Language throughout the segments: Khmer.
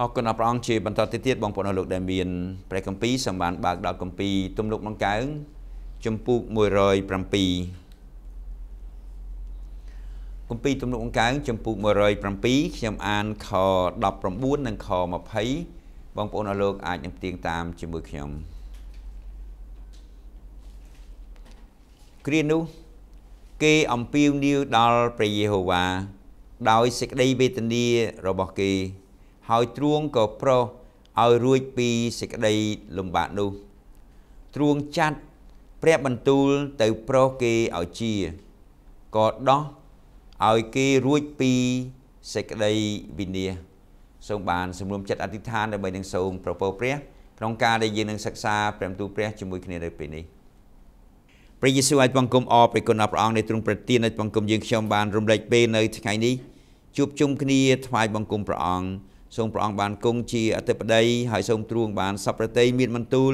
អរគុណអរព្រះអង្គជាបន្តទៅទៀតបងប្អូនអស់លោកដែលមានព្រះគម្ពីរសម្បានបើកដល់គម្ពីរទំនុកដង្កើងជំពូក107គម្ពីរទំនុកដង្កើងជំពូក107ខ្ញុំអានខ19និងខ20បងប្អូនអស់លោកអាចនឹងទៀងតាមជាមួយខ្ញុំគ្រានោះគេអំពាវនាវដល់ព្រះយេហូវ៉ាដោយសេចក្តីវេទនារបស់គេហើយទ្រង់ក៏ប្រោសឲ្យរួចពីសេចក្តីលំបាកនោះទ្រង់ចាត់ព្រះបន្ទូលទៅប្រោសគេឲ្យជាក៏ដោះឲ្យគេរួចពីសេចក្តីវិនាសសូមបានសម្រុំចិត្តអធិដ្ឋានដើម្បីនឹងសូមប្រពោព្រះក្នុងការដែលយើងនឹងសិក្សាព្រះបន្ទូលព្រះជាមួយគ្នានៅពេលនេះព្រះយេស៊ូវអាចបង្គំអរព្រះគុណដល់ព្រះអង្គដែលទ្រង់ប្រទានឲ្យបង្គំយើងខ្ញុំបានរំលែកពេលនៅ ថ្ងៃនេះជួបជុំគ្នា ថ្វាយបង្គំព្រះអង្គសូមព្រះអង្គបានគង់ជាអធិបតីហើយសូមទ្រង់បានសពប្រតិមានបន្ទូល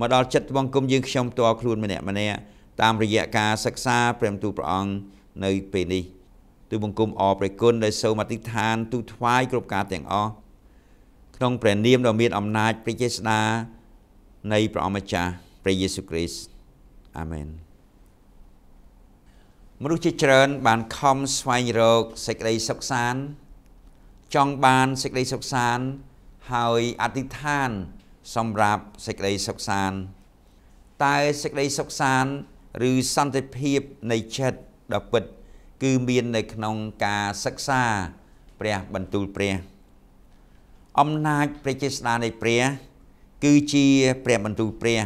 មកដល់ចិត្តបងគុំយើងខ្ញុំតខ្លួនម្នាក់ម្នាក់តាមរយៈការសិក្សាព្រះបន្ទូលព្រះអង្គនៅពេលនេះទូបង្គំអរព្រះគុណដែលសូមអធិដ្ឋានទូថ្វាយគ្រប់ការទាំងអស់ក្នុងព្រះនាមដ៏មានអំណាចព្រះចេស្តានៃព្រះអម្ចាស់ព្រះយេស៊ូវគ្រីស្ទអាមែនមនុស្សជាច្រើនបានខំស្វែងរកសេចក្តីសុខសាន្តចង់បានសេចក្តីសុខសាន្តហើយអធិដ្ឋាន សម្រាប់សេចក្តីសុខសាន្តតែសេចក្តីសុខសាន្តឬសន្តិភាពនៃចិត្តដ៏ពិតគឺមាននៅក្នុងការសិក្សាព្រះបន្ទូលព្រះ អំណាចព្រះចេស្តានៃព្រះគឺជា ព្រះបន្ទូលព្រះ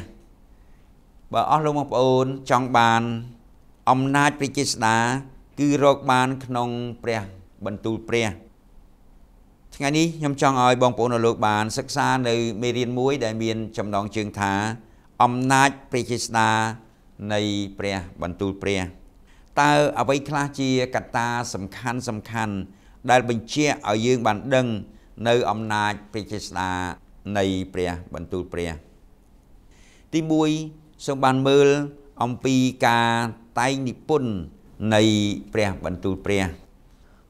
បើអស់លោកបងប្អូនចង់បានអំណាចព្រះចេស្តា គឺរកបានក្នុង ព្រះបន្ទូលព្រះថ្ងៃនេះខ្ញុំចង់ឲ្យបងប្អូនលោកបានសិក្សានៅមេរៀនមួយដែលមាន ចំណងជើងថា អំណាចព្រះចេស្តា នៃព្រះបន្ទូលព្រះតើអ្វីខ្លះជាកត្តាសំខាន់សំខាន់ដែលបញ្ជាក់ឲ្យយើងបានដឹង នៅអំណាចព្រះចេស្តា នៃព្រះបន្ទូលព្រះ ទី1សូមបានមើលអំពីការតែងនិពន្ធនៃព្រះបន្ទូលព្រះ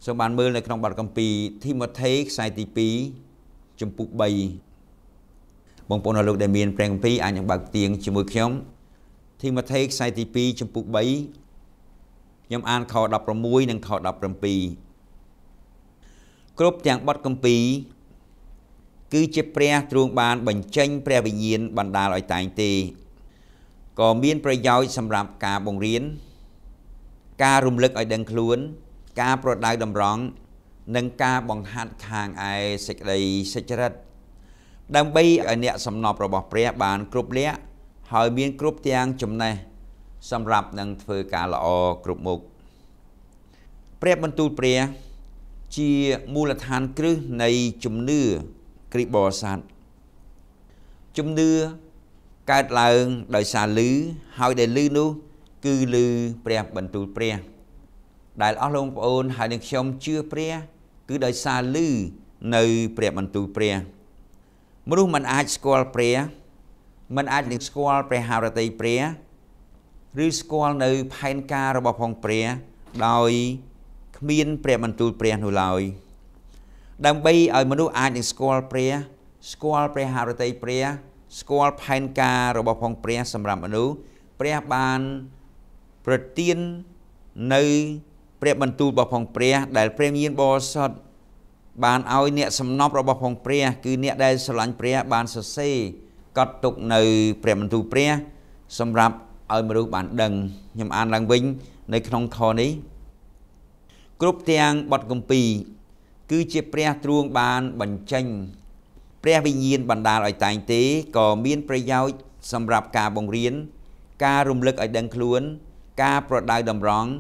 សូមបានមើលនៅក្នុងបទកម្ពីធីម៉ូថេខ្សែទី2ចំពុក3បងប្អូនអរលោកដែលមានព្រះគម្ពីរអាចនឹងបើកទៀងជាមួយខ្ញុំធីម៉ូថេខ្សែទី2ចំពុក3ខ្ញុំអានខ16និងខ17គ្រប់ទាំងបទកម្ពី គឺជាព្រះទ្រង់បាន បញ្ចេញ ព្រះវិញ្ញាណបណ្ដាលឲ្យតែងទេក៏មានប្រយោជន៍សម្រាប់ការបង្រៀនការរំលឹកឲ្យដឹងខ្លួនការប្រដៅតម្រង់ និងការបង្ហាត់ខាងឯសេចក្តីសេចក្តីដើម្បីឲ្យអ្នកសំណប់របស់ព្រះ បានគ្រប់លក្ខហើយមានគ្រប់ទាំងចំណេះសម្រាប់នឹងធ្វើការល្អគ្រប់មុខព្រះបន្ទូលព្រះ ជាមូលដ្ឋានគ្រឹះនៃជំនឿគ្រីបរស័តជំនឿកើតឡើង ដោយសារលឺហើយដែលលឺនោះ គឺលឺព្រះបន្ទូលព្រះដែលអស់លោកប្អូន ហើយនឹងខ្ញុំជឿព្រះគឺដោយសារលឺនៅ ព្រះបន្ទូលព្រះមនុស្សមិនអាចស្គាល់ព្រះមិនអាចនឹងស្គាល់ព្រះハរតីព្រះឬស្គាល់នៅផែនការរបស់ផងព្រះដោយគ្មានព្រះបន្ទូលព្រះនោះឡើយដើម្បីឲ្យមនុស្សអាចនឹងស្គាល់ព្រះស្គាល់ព្រះハរតីព្រះស្គាល់ផែនការរបស់ផងព្រះសម្រាប់មនុស្សព្រះបាន ប្រទាននៅព្រះបន្ទូលរបស់ផងព្រះ ដែលព្រះមានបរិសុទ្ធបានឲ្យអ្នកសំណប់របស់ផងព្រះគឺអ្នកដែលស្រឡាញ់ព្រះ បានសរសេរកត់ទុកនៅ ព្រះបន្ទូលព្រះ សម្រាប់ឲ្យមនុស្សបានដឹងខ្ញុំអានឡើងវិញនៅក្នុងខនេះគ្រប់ទាំងបទគម្ពីរគឺជាព្រះទ្រង់បានបញ្ចេញ ព្រះវិញ្ញាណបណ្ដាលឲ្យតែងទេក៏មានប្រយោជន៍សម្រាប់ការបង្រៀនការរំលឹកឲ្យដឹងខ្លួន ការប្រដៅតម្រង់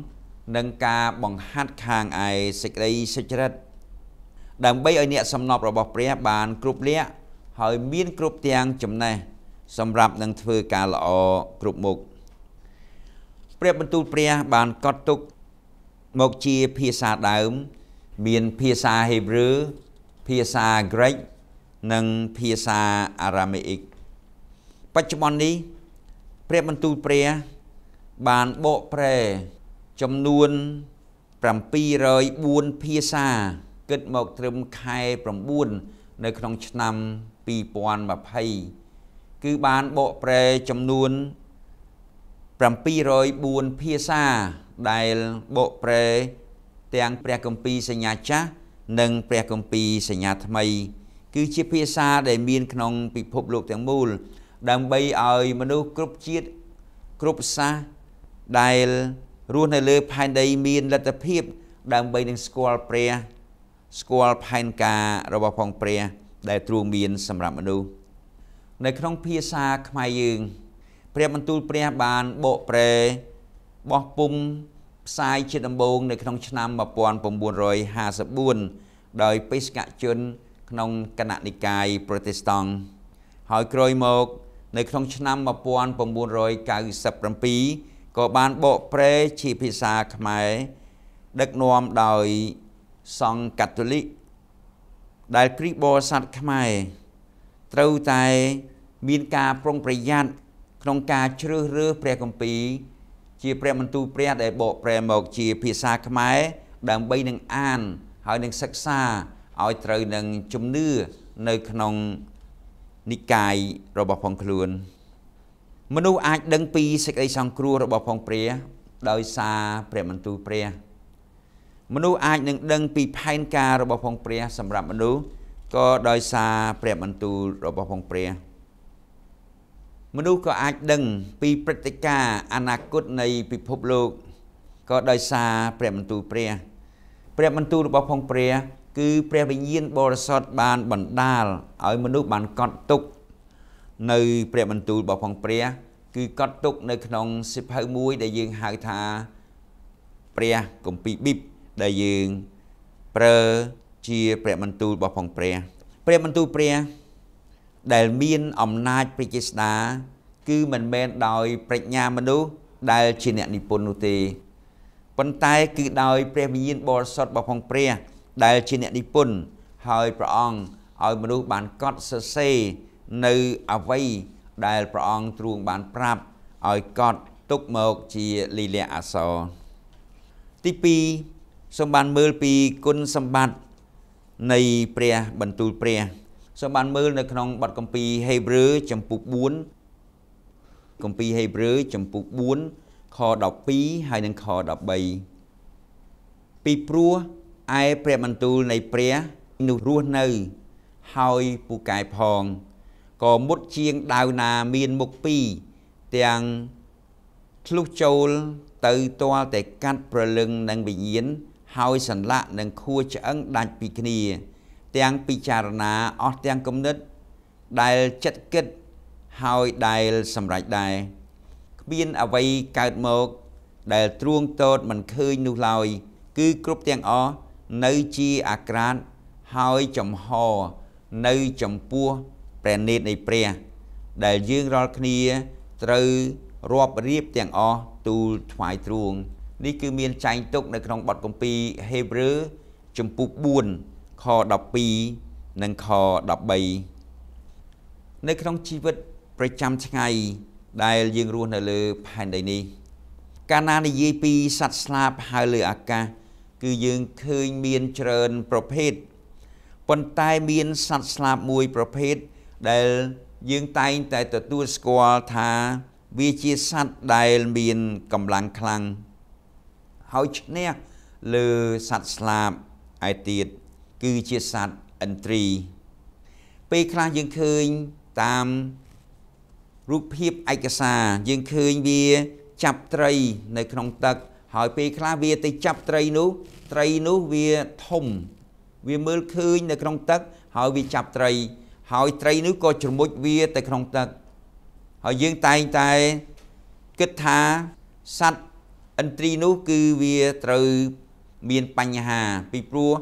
និងការបង្ហាត់ខាងឯសេចក្តីសុចរិតដើម្បីឲ្យអ្នកសំណប់របស់ព្រះ បានគ្រប់លក្ខហើយ មានគ្រប់ទាំងចំណេះសម្រាប់នឹងធ្វើការល្អគ្រប់មុខព្រះបន្ទូលព្រះ បានកត់ទុកមកជាភាសាដើម មានភាសាហេប្រឺភាសាក្រិកនិងភាសាអារ៉ាមេអ៊ិកបច្ចុប្បន្ននេះព្រះបន្ទូលព្រះបានបកប្រែចំនួន704ភាសាគិតមកត្រឹមខែ9នៅក្នុងឆ្នាំ2020គឺបានបកប្រែចំនួន704ភាសាដែលបកប្រែទាំង ព្រះគម្ពីរសញ្ញាចាស់និង ព្រះគម្ពីរសញ្ញាថ្មី គឺជាភាសាដែលមានក្នុងពិភពលោកទាំងមូល ដើម្បីឲ្យមនុស្សគ្រប់ជាតិគ្រប់សាសដែលរស់នៅលើផែនដីមានលទ្ធភាពដើម្បីនឹងស្គាល់ព្រះស្គាល់ផែនការរបស់ផងព្រះដែលទ្រង់មានសម្រាប់មនុស្ស នៅក្នុងភាសាខ្មែរយើងព្រះបន្ទូលព្រះបានបកប្រែបោះពុំផ្សាយជាដំបូងនៅក្នុងឆ្នាំ1954ដោយបេសកជនក្នុងគណៈនិកាយប្រទេសតង់ហើយក្រោយមកនៅក្នុងឆ្នាំ1997ក៏បានបកប្រែជាភាសាខ្មែរដឹកនាំដោយសង្ឃកាតូលិក ដែលគ្រីស្ទបរិស័ទខ្មែរត្រូវតែមានការប្រុងប្រយ័ត្នក្នុងការជ្រើសរើសព្រះគម្ពីរជា ព្រះបន្ទូលព្រះដែលបកប្រែមកជាភាសាខ្មែរដើម្បីនឹងអានហើយនឹងសិក្សាឲ្យត្រូវនឹងជំនឿនៅក្នុងនិកាយរបស់ផងខ្លួន។មនុស្សអាចដឹងពីសេចក្តីសង្គ្រោះរបស់ផងព្រះដោយសារព្រះបន្ទូលព្រះមនុស្សអាចនឹងដឹងពីផែនការរបស់ផងព្រះសម្រាប់មនុស្សក៏ដោយសារព្រះបន្ទូលរបស់ផងព្រះមនុស្សក៏អាចដឹងពីព្រឹត្តិការណ៍អនាគតនៃពិភពលោកក៏ដោយសារព្រះបន្ទូលព្រះព្រះបន្ទូលរបស់ផងព្រះគឺព្រះវិញ្ញាណបរិសុទ្ធបានបណ្ដាលឲ្យមនុស្សបានកត់ទុក្ខនៅព្រះបន្ទូលរបស់ផងព្រះគឺកត់ទុកនៅក្នុងសិភៅមួយដែលយើងហៅថាព្រះគម្ពីរប៊ីបដែលយើងប្រើជាព្រះបន្ទូលរបស់ផងព្រះ ព្រះបន្ទូលព្រះដែលមានអំណាចព្រះចេស្តាគឺមិនមែនដោយប្រាជ្ញាមនុស្សដែលជាអ្នកនិពន្ធនោះទេប៉ុន្តែគឺដោយព្រះវិញ្ញាណបរិសុទ្ធរបស់ផងព្រះ ដែលជាអ្នកនិពន្ធហើយព្រះអង្គឲ្យមនុស្សបានកត់សរសេរនៅអវ័យដែលព្រះអង្គទ្រង់បានប្រាប់ឲ្យកត់ទុកមកជាលីលាអសរទី2សូមបានមើលពីគុណសម្បត្តិនៃព្រះបន្ទូលព្រះសូមបានមើលនៅក្នុងបទគម្ពីរហេព្រើរចំពុក4គម្ពីរហេព្រើរចំពុក4ខ12ហើយនិងខ13ពីព្រោះឯព្រះបន្ទូលនៃព្រះនោះរស់នៅ ហើយពូកែផងក៏មុតជាងដាវណាមានមុខពីរទាំងឆ្លុះចូល ទៅទាល់តែកាត់ប្រលឹងនឹងវិញ្ញាណហើយសន្លាក់នឹងខួរឆ្អឹងដាច់ពីគ្នា ទាំងពិចារណាអស់ទាំងគំនិត ដែលចិត្តគិតហើយដែលសម្រេចដែរគ្មានអ្វីកើតមកដែលទ្រួងតតមិនឃើញនោះឡើយគឺគ្រប់ទាំងអស់នៅជាអាក្រាតហើយចំហនៅចំពោះព្រះនេតនៃព្រះ ដែលយើងរាល់គ្នាត្រូវរាប់រៀបទាំងអស់ទូលថ្វាយទ្រង់នេះគឺមានចែងទុកនៅក្នុងបទគម្ពីរហេព្រើរជំពូក4ខ12និងខ13នៅក្នុងជីវិតប្រចាំថ្ងៃដែលយើងរស់នៅលើផែនដីនេះ កាលណានិយាយពីសត្វស្លាបហើយលើអាកាសគឺយើងឃើញមានច្រើនប្រភេទប៉ុន្តែមានសត្វស្លាបមួយប្រភេទដែលយើងតែងតែទទួលស្គាល់ថាវាជាសត្វដែលមានកម្លាំងខ្លាំងហើយឈ្នះលើសត្វស្លាបឯទៀតគឺជាសត្វឥន្ទ្រី ពេលខ្លះយើងឃើញតាមរូបភាពឯកសារ យើងឃើញវាចាប់ត្រី នៅក្នុងទឹក ហើយពេលខ្លះវាទៅចាប់ត្រីនោះ ត្រីនោះវាធំ វាមើលឃើញនៅក្នុងទឹកហើយវាចាប់ត្រីហើយត្រីនោះក៏ជ្រមុជវាទៅក្នុងទឹក ហើយយើងតែងតែគិតថាសត្វឥន្ទ្រីនោះគឺវាត្រូវមានបញ្ហា ពីព្រោះ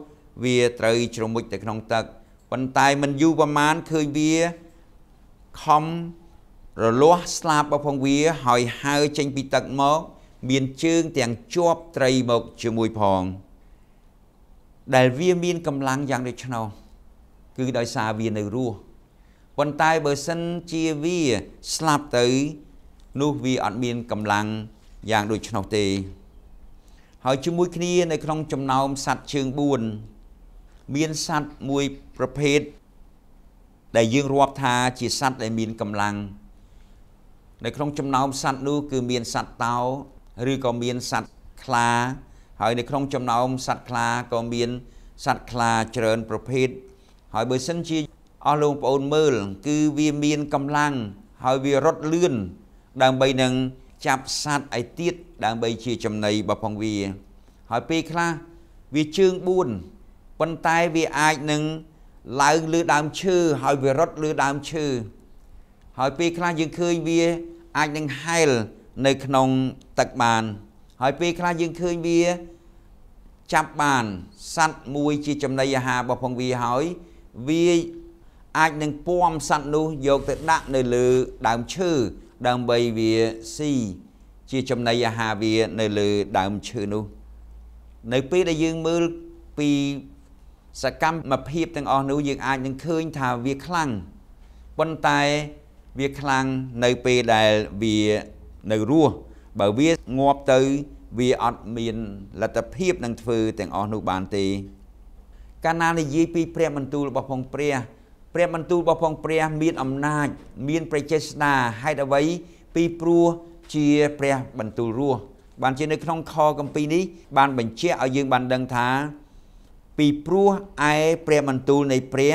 វាត្រូវជ្រមុជទៅក្នុងទឹក ប៉ុន្តែមិនយូរប្រមាណឃើញវាខំរលាស់ស្លាបរបស់ផងវា ហើយហើរចេញពីទឹកមកមានជើងទាំងជាប់ត្រីមកជាមួយផង ដែលវាមានកម្លាំងយ៉ាងដូច្នោះគឺដោយសារវានៅរស់ប៉ុន្តែបើសិនជាវាស្លាប់ទៅ នោះវាអត់មានកម្លាំងយ៉ាងដូចនោះទេហើយជាមួយគ្នានៅក្នុងចំណោមសត្វជើង4មានសត្វមួយប្រភេទដែលយើងរាប់ថាជាសត្វដែលមានកម្លាំងនៅក្នុងចំណោមសត្វនោះ គឺមានសត្វតោ ឬក៏មានសត្វខ្លាហើយនៅក្នុងចំណោមសត្វខ្លាក៏មានសត្វខ្លាច្រើនប្រភេទហើយបើសិនជាអស់លោកបងប្អូនមើល គឺវាមានកម្លាំងហើយវារត់លឿនដើម្បីនឹងចាប់សัตว์ឯទៀតដើម្បីជាចំណីរបស់ផងវា ហើយពេលខ្លះវាជើង4ប៉ុន្តែវាអាចនឹងឡើងលើដើមឈើហើយវារត់លើដើមឈើហើយពេលខ្លះយើងឃើញវាអាចនឹងហែលនៅក្នុងទឹកបាន ហើយពេលខ្លះយើងឃើញវាចាប់បានសัตว์មួយជាចំណីអាហាររបស់ផងវាហើយវាអាចនឹងពំសัตว์នោះយកទៅដាក់នៅលើដើមឈើដើម្បីវាស៊ីជាចំណីអាហារវានៅលើដើមឈើនោះនៅពេលដែលយើងមើលពីសកម្មភាពទាំងអស់នោះយើងអាចនឹងឃើញថាវាខ្លាំងប៉ុន្តែវាខ្លាំងនៅពេលដែលវានៅរស់បើវាងាប់ទៅវាអត់មានលទ្ធភាពនឹងធ្វើទាំងអស់នោះបានទេកាលណានិយាយពីព្រះបន្ទូលរបស់ផងព្រះព្រះបន្ទូលរបស់ផងព្រះ មានអំណាចមានប្រជេស្តាហេតុអ្វី ពីព្រោះជាព្រះបន្ទូលរស់បានជានៅក្នុងខកម្ពីនេះបានបញ្ជាក់ឲ្យយើងបានដឹងថាពីព្រោះឯព្រះបន្ទូលនៃព្រះ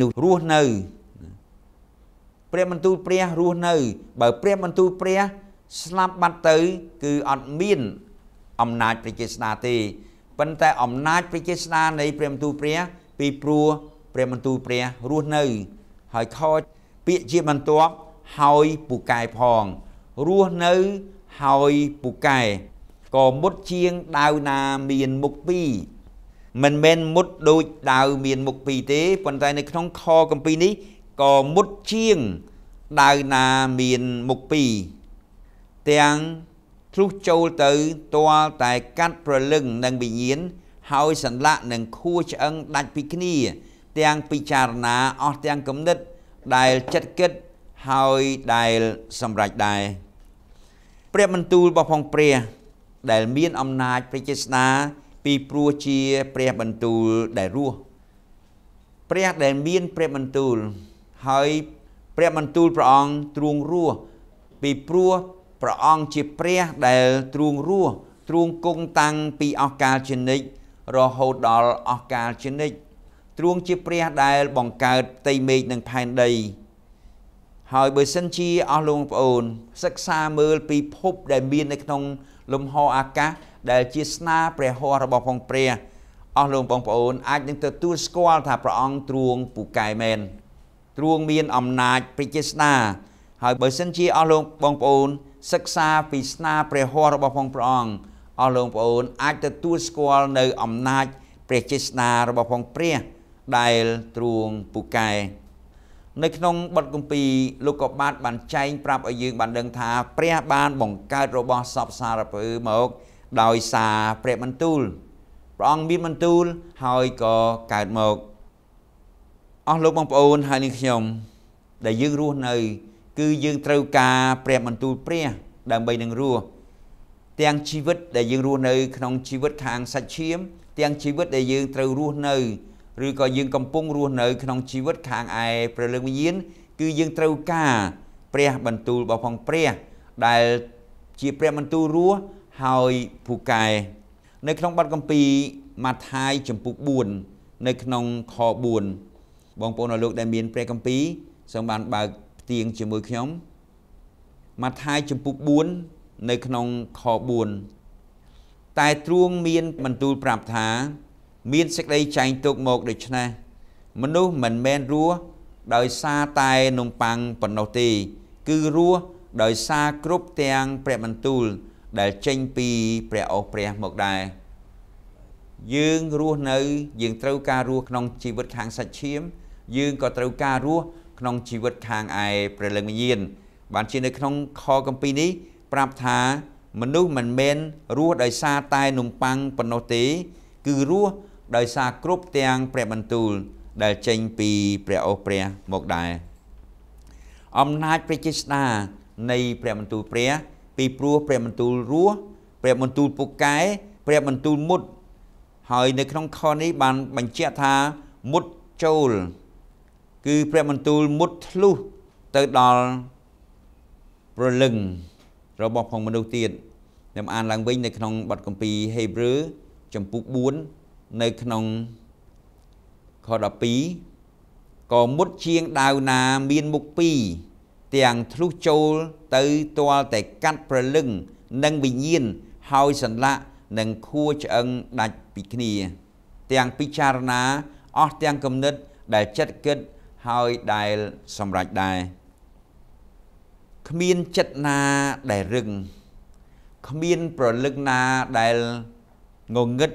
នោះរស់នៅព្រះបន្ទូលព្រះរស់នៅ បើព្រះបន្ទូលព្រះស្លាប់បាត់ទៅ គឺអត់មានអំណាចប្រជេស្តាទេប៉ុន្តែអំណាចព្រះចេស្តានៃព្រះមន្ទូលព្រះពីព្រោះព្រះមន្ទូលព្រះរស់នៅហើយខចពាក្យជាបន្ទាប់ហើយពូកែផងរស់នៅហើយពូកែក៏មុតជាងដាវណាមានមុខពីរមិនមែនមុតដូចដាវមានមុខពីរទេប៉ុន្តែនៅក្នុងខកម្ពីនេះក៏មុតជាងដាវណាមានមុខពីរទាំងធ្លុះចូលទៅទាល់តែកាត់ប្រលឹងនឹងវិញ្ញាណហើយសន្លាក់នឹងខួឆ្អឹងដាច់ពីគ្នា ទាំងពិចារណាអស់ទាំងគំនិតដែលចិត្តគិតហើយដែលសម្រេចដែរព្រះបន្ទូលរបស់ផងព្រះដែលមានអំណាចព្រះចេស្តាពីព្រោះជាព្រះបន្ទូលដែលរស់ព្រះដែលមានព្រះបន្ទូលហើយ ព្រះបន្ទូលព្រះអង្គទ្រង់រស់ពីព្រោះព្រះអង្គជាព្រះដែលទ្រង់រស់ទ្រង់គង់តាំងពីអកាលជានិច្ចរហូតដល់អកាលជានិច្ចទ្រង់ជាព្រះដែលបង្កើតផ្ទៃមេឃនិងផែនដី ហើយបើសិនជាអស់លោកបងប្អូនសិក្សាមើលពីភពដែលមាននៅក្នុងលំហអាកាសដែលជាស្នាព្រះហស្ថរបស់ផងព្រះអស់លោកបងប្អូនអាចនឹងទទួលស្គាល់ថាព្រះអង្គទ្រង់ពូកែមែនទ្រង់មានអំណាចព្រះចេស្តាហើយបើសិនជាអស់លោកបងប្អូនសិក្សាពីស្នា ព្រះហស្ថរបស់ផងព្រះអង្គអស់លោកបងប្អូន អាចទទួលស្គាល់នៅអំណាចព្រះចេស្តារបស់ផងព្រះដែលទ្រង់ពូកែនៅក្នុងបទគម្ពីរលោកកបាទបានចែងប្រាប់ឲ្យយើងបានដឹងថា ព្រះបានបង្កើតរបស់សពសារពើមក ដោយសារព្រះបន្ទូលព្រះអង្គមានបន្ទូលហើយក៏កើតមកអស់លោកបងប្អូនហើយនឹងខ្ញុំដែលយើងរស់នៅគឺយើងត្រូវការ ព្រះបន្ទូលព្រះដើម្បីនឹងរស់ទាំងជីវិតដែលយើងរស់នៅក្នុងជីវិតខាងសាច់ឈាមទាំងជីវិតដែលយើងត្រូវរស់នៅឬក៏យើងកំពុងរស់នៅក្នុងជីវិតខាងឯព្រះលឹងវិញ្ញាណគឺយើងត្រូវការព្រះបន្ទូលរបស់ផងព្រះដែលជាព្រះបន្ទូលរស់ហើយពូកែ នៅក្នុងបទកម្ពីម៉ាថាយចំពុក4នៅក្នុងខ4បងប្អូនលោកដែលមានព្រះកម្ពីសូមបានបើកផ្ទៀងជាមួយខ្ញុំម៉ាថាយចំពុះ4នៅក្នុងខ4តែទ្រង់មានបន្ទូលប្រាប់ថា មានសេចក្តីចែងទុកមកដូច្នេះមនុស្សមិនមែនរស់ដោយសារតែនំប៉័ងប៉ុណ្ណោះទេគឺរស់ដោយសារគ្រប់ទាំង ព្រះបន្ទូល ដែលចេញពី ព្រះអស់ព្រះមកដែរយើងរស់នៅយើងត្រូវការរស់ក្នុងជីវិតខាងសាច់ឈាមយើងក៏ត្រូវការរស់ក្នុងជីវិតខាងឯព្រះលឹងវិញ្ញាណបានជានៅក្នុងខកម្ពីនេះប្រាប់ថាមនុស្សមិនមែនរស់ដោយសារតែនំប៉័ងប៉ុណ្ណោះទេ គឺរស់ដោយសារគ្រប់ទាំងព្រះបន្ទូល ដែលចេញពីព្រះអូសព្រះមកដែរអំណាចព្រះចេស្តានៃ ព្រះបន្ទូលព្រះ ពីព្រោះព្រះបន្ទូលរស់ព្រះបន្ទូលពុកកែព្រះបន្ទូលមុត ហើយនៅក្នុងខនេះបានបញ្ជាក់ថាមុតចូលគឺព្រះបន្ទូលមុតធ្លុះទៅដល់ប្រលឹងរបស់ផងមនុស្សទៀតខ្ញុំអានឡើងវិញនៅក្នុងបទកម្ពីហេព្រើរចំពុក4នៅក្នុងខ12ក៏មុតជាងដាវណាមានមុខ2ទាំងធ្លុះចូលទៅទាល់តែកាត់ប្រលឹងនិងវិញ្ញាណហើយសន្លាក់និងខួឆ្អឹងដាច់ពីគ្នា ទាំងពិចារណាអស់ទាំងគំនិតដែលចិត្តគិតហើយដែលសម្រេចដែរគ្មានចិត្តណាដែលរឹងគ្មានប្រលឹកណាដែលងងឹត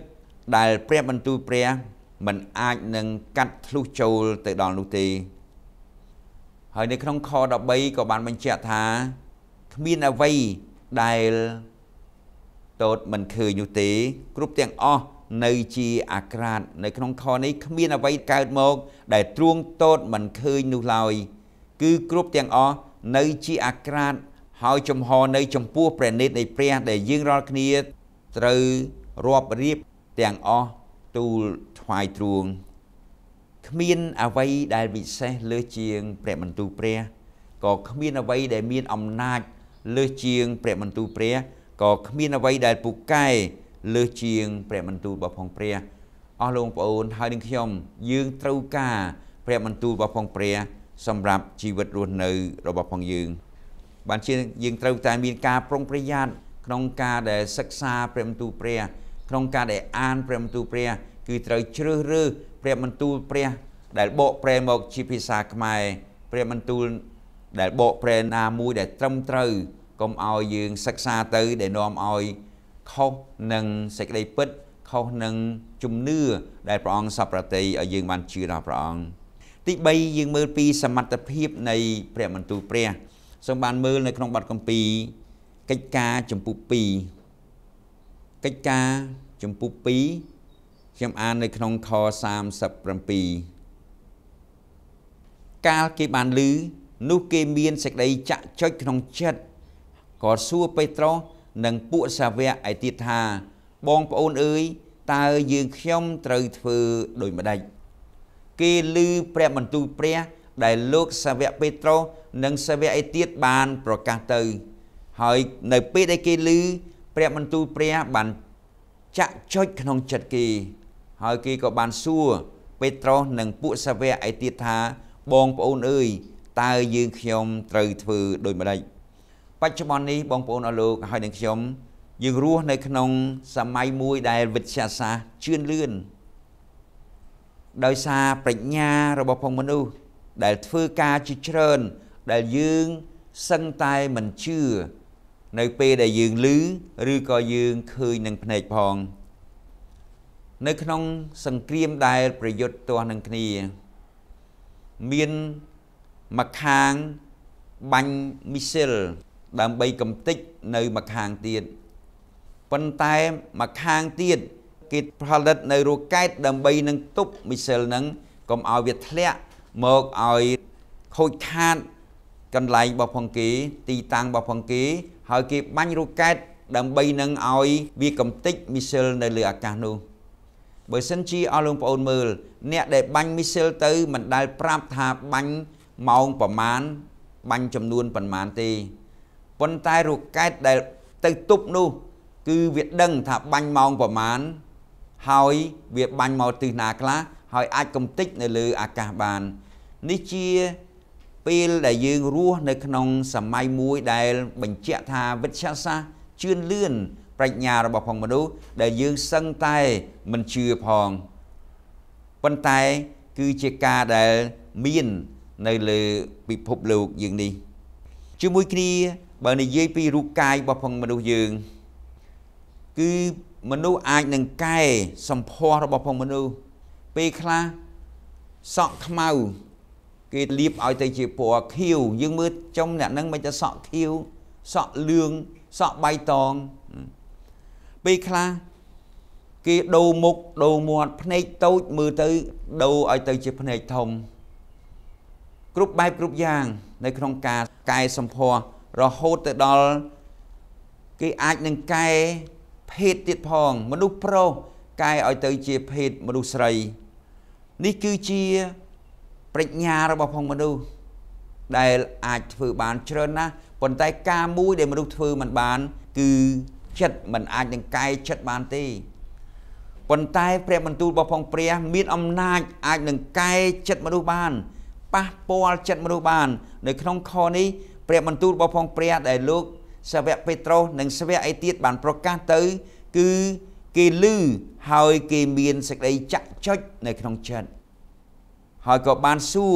ដែល ព្រះបន្ទូលព្រះมันអាចនឹងកាត់ធ្លុះចូលទៅដល់នោះទេហើយនៅក្នុងខ13ក៏បានបញ្ជាក់ថាគ្មានអ្វីដែលតូតមិនឃើញនោះទេ គ្រប់ទាំងអស់នៅជាអាក្រាតនៅក្នុងខនេះគ្មានអ្វីកើតមកដែលទ្រួងតូតមិនឃើញនោះឡើយគឺគ្រប់ទាំងអស់នៅជាអាក្រាតហើយចំហនៅចំពោះព្រះនេតនៃព្រះដែលយើងរាល់គ្នាត្រូវរាប់រៀបទាំងអស់ទូលថ្វាយទ្រួងគ្មានអ្វីដែលពិសេសលើសជាងព្រះបន្ទូលព្រះក៏គ្មានអ្វីដែលមានអំណាចលើសជាងព្រះបន្ទូលព្រះក៏គ្មានអ្វីដែលពូកែលើសជាង ព្រះបន្ទូលរបស់ផងព្រះអស់លោកបងប្អូនហើយនឹងខ្ញុំ យើងត្រូវការ ព្រះបន្ទូលរបស់ផងព្រះសម្រាប់ជីវិតរស់នៅរបស់ផងយើងបានជាយើងត្រូវតែមានការប្រុងប្រយ័ត្នក្នុងការដែល សិក្សាព្រះបន្ទូលព្រះ ក្នុងការដែលអានព្រះបន្ទូលព្រះគឺត្រូវជ្រើសរើសព្រះបន្ទូលព្រះដែលបកប្រែមកជាភាសាខ្មែរព្រះបន្ទូលដែលបកប្រែណាមួយដែលត្រឹមត្រូវកុំឲ្យយើង សិក្សាទៅ ដែលនាំឲ្យខុសនឹងសេចក្តីពិតខុសនឹងជំនឿដែលព្រះអង្គសពប្រតិឲ្យយើងបានជឿដល់ព្រះអង្គទី3យើងមើលពីសមត្ថភាព នៃព្រះមន្ទូលព្រះសូមបានមើលនៅក្នុងបទកម្ពី កិច្ចការចំពុះ2កិច្ចការចំពុះ2ខ្ញុំអាននៅក្នុងខ37កាលគេបានឮនោះគេមានសេចក្តីចាក់ចុចក្នុងចិត្តក៏សួរពេត្រុសនិងពួកសាវកឯទៀតថាបងប្អូនអើយតើយើងខ្ញុំត្រូវធ្វើដូចម្ដេចគេឮព្រះបន្ទូលព្រះ ដែលលោកសាវកពេត្រុសនិងសាវកឯទៀតបាន ប្រកាសទៅ ហើយនៅពេលដែលគេឮព្រះបន្ទូលព្រះបាន ចាក់ចុចក្នុងចិត្តគេ ហើយគេក៏បានសួរពេត្រុសនិងពួកសាវកឯទៀតថាបងប្អូនអើយតើយើងខ្ញុំត្រូវធ្វើដូចម្ដេចបច្ចុប្បន្ននេះបងប្អូនអស់លោកហើយនឹងខ្ញុំយើងរស់នៅក្នុងសម័យមួយដែលវិទ្យាសាស្ត្រជឿនលឿនដោយសារប្រាជ្ញារបស់ផងមនុស្សដែលធ្វើការជាច្រើន ដែលយើងសឹងតែមិនជឿនៅពេលដែលយើងឮឬក៏យើងឃើញនឹងភ្នែកផង នៅក្នុងសង្គ្រាមដែលប្រយុទ្ធទាស់នឹងគ្នា មានមកខាងបាញ់មីស៊ីលដើម្បីកំទេចនៅម្ខាងទៀតប៉ុន្តែម្ខាងទៀតគេផលិតនៅរូកែតដើម្បីនឹងទប់មីសែលនឹងកុំឲ្យវាធ្លាក់មកឲ្យខូចខាតកន្លែងរបស់ផងគេទីតាំងរបស់ផងគេហើយគេបាញ់រូកែតដើម្បីនឹងឲ្យវាកំទេចមីសែលនៅលើអាកាសនោះបើសិនជាអស់លោកប្អូនមើល អ្នកដែលបាញ់មីសែលទៅ មិនដែលប្រាប់ថាបាញ់ម៉ោងប្រមាណបាញ់ចំនួនប្រមាណទេប៉ុន្តែរូបកែតដែលទៅទប់នោះ គឺវាដឹងថាបាញ់ម៉ោងប្រមាណហើយវាបាញ់មកទិសណាខ្លះហើយអាចកំតិចនៅលើអាកាសបាននេះជាពេលដែលយើងរស់នៅ ក្នុង សម័យមួយដែលបញ្ជាក់ថាវិទ្យាសាស្ត្រជឿនលឿនប្រាជ្ញារបស់ផងមនុស្សដែលយើងសឹងតែមិនជឿផងប៉ុន្តែគឺជាការដែលមាននៅលើពិភពលោកយើងនេះជាមួយគ្នាបើនិយាយពីរូបកាយរបស់ផងមនុស្សយើងគឺមនុស្សអាចនឹងកែសម្ផស្សរបស់ផងមនុស្សពេលខ្លះសក់ខ្មៅគេលាបឲ្យទៅជាពណ៌ខៀវយើងមើលចំអ្នកហ្នឹងមិនតែសក់ខៀវសក់លឿងសក់បៃតងពេលខ្លះគេដូរមុខដូរមាត់ភ្នែកតូចមើលទៅដូរឲ្យទៅជាភ្នែកធំ គ្រប់បែបគ្រប់យ៉ាង នៅក្នុងការកែសម្ផស្សរហូតទៅដល់គេអាចនឹងកែភេទទៀតផង មនុស្សប្រុសកែឲ្យទៅជាភេទមនុស្សស្រី នេះគឺជាប្រាជ្ញារបស់ផងមនុស្សដែលអាចធ្វើបានច្រើនណាស់ប៉ុន្តែការមួយដែលមនុស្សធ្វើមិនបានគឺចិត្តមិនអាចនឹងកែចិត្តបានទេប៉ុន្តែ ព្រះបន្ទូលរបស់ផងព្រះ មានអំណាច អាចនឹងកែចិត្តមនុស្សបានប៉ះពាល់ចិត្តមនុស្សបាន នៅក្នុងខនេះព្រះបន្ទូលរបស់ផងព្រះដែលលោកសាវកពេត្រុសនិងសាវកអីទៀតបានប្រកាសទៅ គឺគេឮហើយគេមានសេចក្តីចាក់ចុចនៅក្នុងចិត្តហើយក៏បានសួរ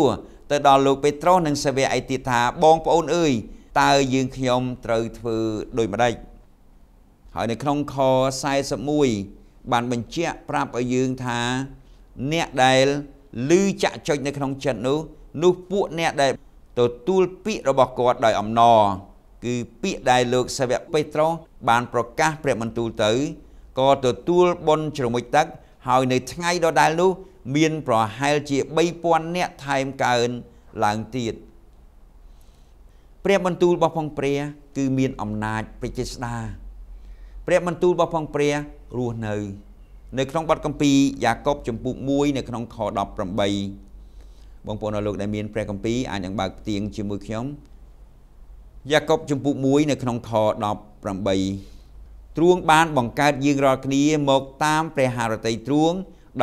ទៅដល់លោកពេត្រុសនិងសាវកអីទៀតថាបងប្អូនអើយតើយើងខ្ញុំត្រូវធ្វើដូចម្តេចហើយនៅក្នុងខ41បានបញ្ជាក់ប្រាប់ឲ្យយើងថា អ្នកដែលឮចាក់ចុចនៅក្នុងចិត្តនោះ នោះពួកអ្នកដែលទទួលពាក្យរបស់គាត់ដោយអំណរគឺពាក្យដែលលោកសាវកពេត្រុសបានប្រកាសព្រះបន្ទូលទៅក៏ទទួលបុណ្យជ្រមុជទឹក ហើយនៅ ថ្ងៃដដែលនោះមានប្រហែលជា3000នាក់ថែមកើនឡើងទៀតព្រះបន្ទូលរបស់ផងព្រះ គឺមានអំណាចពេជ្រស្ដាព្រះបន្ទូលរបស់ផងព្រះរស់នៅនៅក្នុងបទកម្ពីយ៉ាកុបចំពុក1នៅក្នុងខ18បងប្អូនអរលោកដែលមានព្រះគម្ពីរអាចនឹងបើកផ្ទៀងជាមួយខ្ញុំយ៉ាកុបជំពូក1នៅ ក្នុងខ18ទ្រួងបានបង្កើតយើងរាល់គ្នាមកតាមព្រះハរតីទ្រួង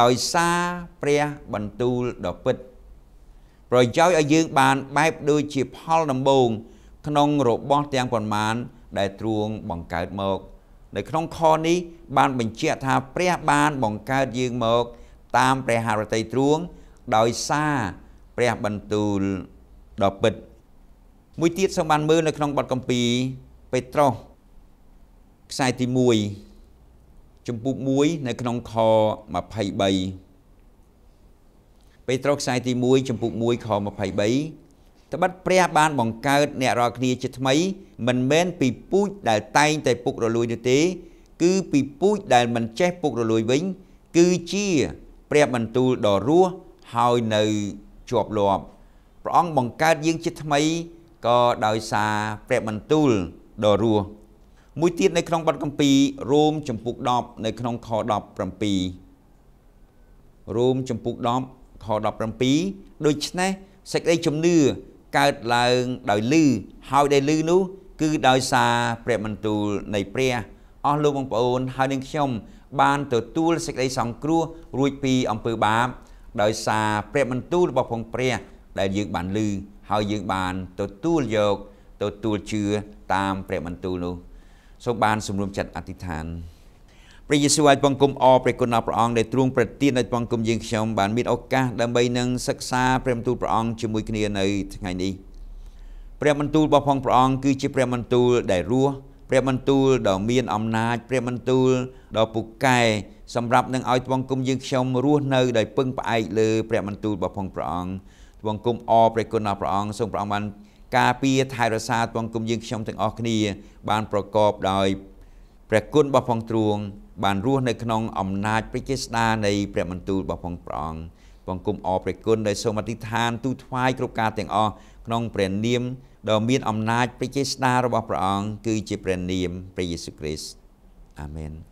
ដោយសារព្រះបន្ទូលដ៏ពិត ប្រយោជន៍ឲ្យយើងបានបែបដូចជាផលដំបូងក្នុងរបស់ទាំងប៉ុន្មានដែលទ្រួងបង្កើតមកនៅក្នុងខនេះ បានបញ្ជាក់ថាព្រះបាន បង្កើតយើងមកតាមព្រះハរតីទ្រួងដោយសារព្រះបន្ទូលដ៏ពិតមួយទៀតសូមបានមើលនៅក្នុងបទកម្ពីពេត្រុសខ្សែទី1ចំពុក1នៅក្នុងខ23ពេត្រុសខ្សែទី1ចំពុក1ខ23ត្បិតព្រះបានបង្កើត អ្នករាល់គ្នាជាថ្មី មិនមែនពីពូជដែល តែងតែពុករលួយនោះទេ គឺពីពូជដែលមិនចេះពុករលួយវិញគឺជា ព្រះបន្ទូលដ៏រស់ហើយនៅជាប់លាប់ព្រះអង្គបង្កើតយើងជាថ្មីក៏ដោយសារព្រះបន្ទូលដ៏រស់មួយទៀតនៅក្នុងបទកម្ពីរ៉ូមចំពុក10នៅក្នុងខ17រ៉ូមចំពុក10ខ17ដូច្នេះសេចក្តីជំនឿកើតឡើងដោយលឺហើយដែលលឺនោះ គឺដោយសារព្រះបន្ទូល នៃព្រះអស់លោកបងប្អូនហើយនឹងខ្ញុំ បានទទួលសេចក្តីសង្គ្រោះរួចពីអំពើបាបដោយសារព្រះបន្ទូលរបស់ផងព្រះដែលយើងបានឮហើយយើងបានទទួលយកទទួលជឿតាមព្រះបន្ទូលនោះសូមបាន សម្រុំចិត្តអធិដ្ឋានព្រះយេស៊ូវឲ្យបងគុំអព្រះគុណដល់ព្រះអង្គដែលទ្រង់ប្រទានឲ្យបងគុំយើងខ្ញុំបាន មានឱកាសដើម្បីនឹងសិក្សាព្រះបន្ទូលព្រះអង្គជាមួយគ្នានៅថ្ងៃនេះព្រះបន្ទូលរបស់ផងព្រះអង្គគឺជា ព្រះបន្ទូលដែលរស់ព្រះបន្ទូលដ៏មានអំណាច ព្រះបន្ទូលដ៏ពូកែសម្រាប់នឹងឲ្យទ្វង្គមយើងខ្ញុំរស់នៅដោយពឹងផ្អែកលើព្រះបន្ទូលរបស់ផងព្រះអង្គទ្វង្គមអព្រះគុណដល់ព្រះអង្គសូមព្រះអង្គបានការពារថែរក្សាទ្វង្គមយើងខ្ញុំទាំងអស់គ្នា បានប្រកបដោយព្រះគុណរបស់ផងទ្រង់បានរស់នៅក្នុងអំណាចព្រះចេស្តានៃព្រះបន្ទូលរបស់ផងព្រះអង្គបង្គំអព្រះគុណដែលសូមអធិដ្ឋានទូថ្វាយគ្រប់ការទាំងអស់ក្នុងព្រះនាមដ៏មានអំណាចព្រះចេស្តារបស់ព្រះអង្គគឺជាព្រះនាមព្រះយេស៊ូវគ្រីស្ទអាមែន។